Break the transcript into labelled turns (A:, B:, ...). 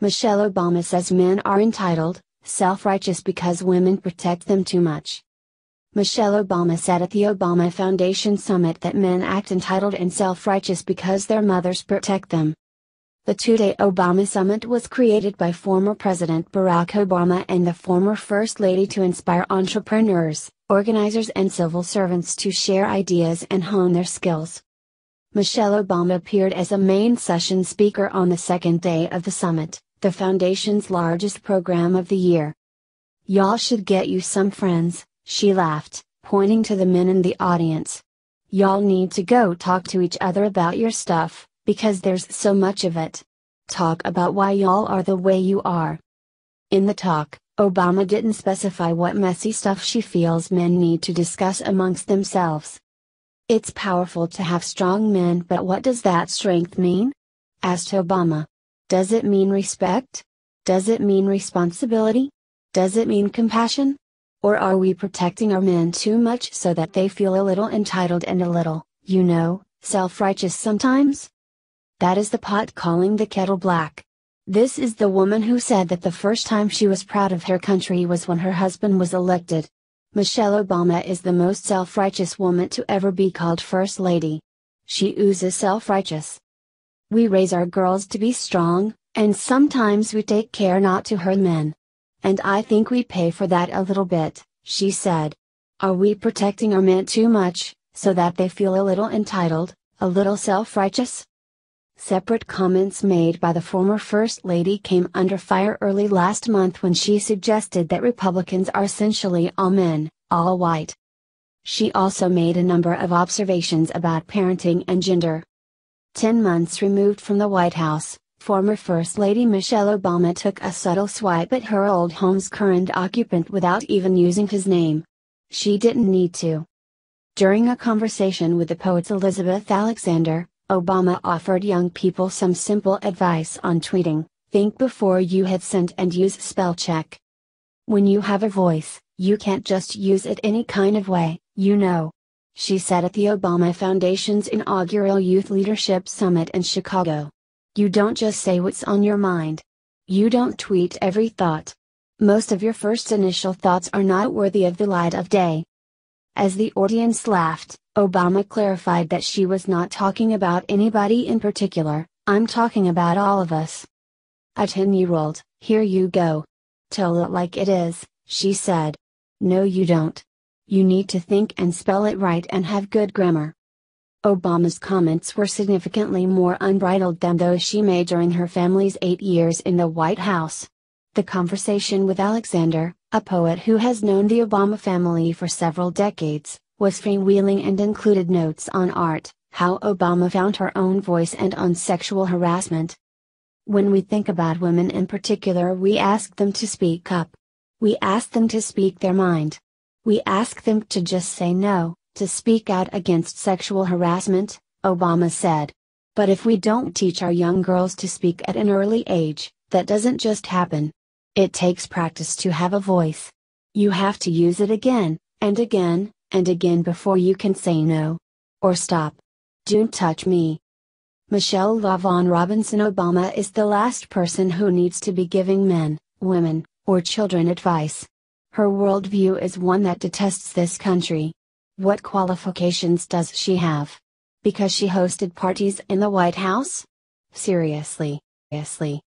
A: Michelle Obama says men are entitled, self righteous because women protect them too much. Michelle Obama said at the Obama Foundation Summit that men act entitled and self righteous because their mothers protect them. The two day Obama Summit was created by former President Barack Obama and the former First Lady to inspire entrepreneurs, organizers, and civil servants to share ideas and hone their skills. Michelle Obama appeared as a main session speaker on the second day of the summit the foundation's largest program of the year. Y'all should get you some friends, she laughed, pointing to the men in the audience. Y'all need to go talk to each other about your stuff, because there's so much of it. Talk about why y'all are the way you are. In the talk, Obama didn't specify what messy stuff she feels men need to discuss amongst themselves. It's powerful to have strong men, but what does that strength mean? asked Obama. Does it mean respect? Does it mean responsibility? Does it mean compassion? Or are we protecting our men too much so that they feel a little entitled and a little, you know, self righteous sometimes? That is the pot calling the kettle black. This is the woman who said that the first time she was proud of her country was when her husband was elected. Michelle Obama is the most self righteous woman to ever be called First Lady. She oozes self righteous, we raise our girls to be strong, and sometimes we take care not to hurt men. And I think we pay for that a little bit, she said. Are we protecting our men too much, so that they feel a little entitled, a little self righteous? Separate comments made by the former First Lady came under fire early last month when she suggested that Republicans are essentially all men, all white. She also made a number of observations about parenting and gender, Ten months removed from the White House, former First Lady Michelle Obama took a subtle swipe at her old home's current occupant without even using his name. She didn't need to. During a conversation with the poet Elizabeth Alexander, Obama offered young people some simple advice on tweeting think before you hit send and use spell check. When you have a voice, you can't just use it any kind of way, you know she said at the Obama Foundation's inaugural Youth Leadership Summit in Chicago. You don't just say what's on your mind. You don't tweet every thought. Most of your first initial thoughts are not worthy of the light of day. As the audience laughed, Obama clarified that she was not talking about anybody in particular, I'm talking about all of us. A 10 year old, here you go. Tell it like it is, she said. No, you don't you need to think and spell it right and have good grammar. Obama's comments were significantly more unbridled than those she made during her family's eight years in the White House. The conversation with Alexander, a poet who has known the Obama family for several decades, was freewheeling and included notes on art, how Obama found her own voice and on sexual harassment. When we think about women in particular, we ask them to speak up. We ask them to speak their mind. We ask them to just say no, to speak out against sexual harassment, Obama said. But if we don't teach our young girls to speak at an early age, that doesn't just happen. It takes practice to have a voice. You have to use it again, and again, and again before you can say no. Or stop. Don't touch me. Michelle LaVon Robinson Obama is the last person who needs to be giving men, women, or children advice. Her worldview is one that detests this country. What qualifications does she have? Because she hosted parties in the White House? Seriously, seriously,